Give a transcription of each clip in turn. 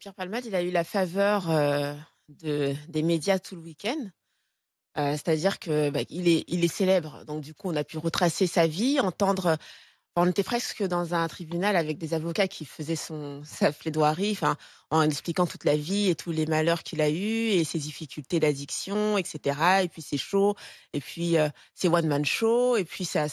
Pierre Palmade, il a eu la faveur euh, des médias tout le week-end. Euh, c'est-à-dire que bah, il, est, célèbre, donc du coup on a pu retracer sa vie, entendre. On était presque dans un tribunal avec des avocats qui faisaient son sa plaidoirie, en expliquant toute la vie et tous les malheurs qu'il a eus et ses difficultés d'addiction, etc. Et puis ses shows, et puis c'est ses euh, one man Show, et puis sa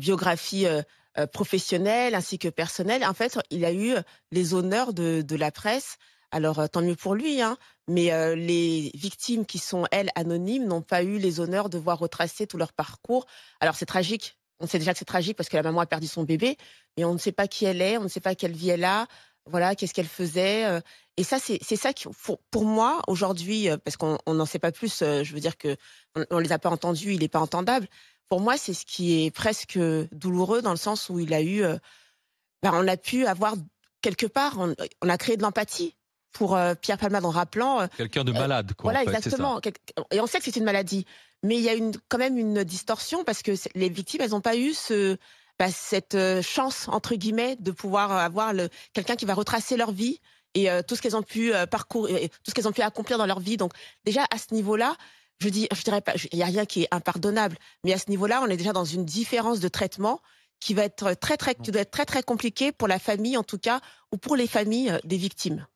biographie professionnelle euh, professionnel ainsi que personnel. En fait, il a eu les honneurs de, la presse. Alors euh, tant mieux pour lui, hein. mais euh, les victimes qui sont, elles, anonymes, n'ont pas eu les honneurs de voir retracer tout leur parcours. Alors c'est tragique, on sait déjà que c'est tragique parce que la maman a perdu son bébé, mais on ne sait pas qui elle est, on ne sait pas quelle vie elle a, voilà, qu'est-ce qu'elle faisait. Et ça, c'est ça qui, pour, moi, aujourd'hui, parce qu'on n'en sait pas plus, je veux dire qu'on on, les a pas entendus, il n'est pas entendable pour moi, c'est ce qui est presque douloureux dans le sens où il a eu, euh, bah, on a pu avoir quelque part, on, a créé de l'empathie pour euh, Pierre Palmade en rappelant. Euh, quelqu'un de malade, quoi. Voilà, exactement. Et on sait que c'est une maladie. Mais il y a quand même une distorsion parce que les victimes, elles n'ont pas eu bah, cette chance, entre guillemets, de pouvoir avoir quelqu'un qui va retracer leur vie et tout ce qu'elles ont pu parcourir, tout ce qu'elles ont pu accomplir dans leur vie. Donc, déjà, à ce niveau-là, je dis, je dirais pas, il y a rien qui est impardonnable, mais à ce niveau-là, on est déjà dans une différence de traitement qui va être très très, qui doit être très très compliqué pour la famille en tout cas ou pour les familles euh, des victimes.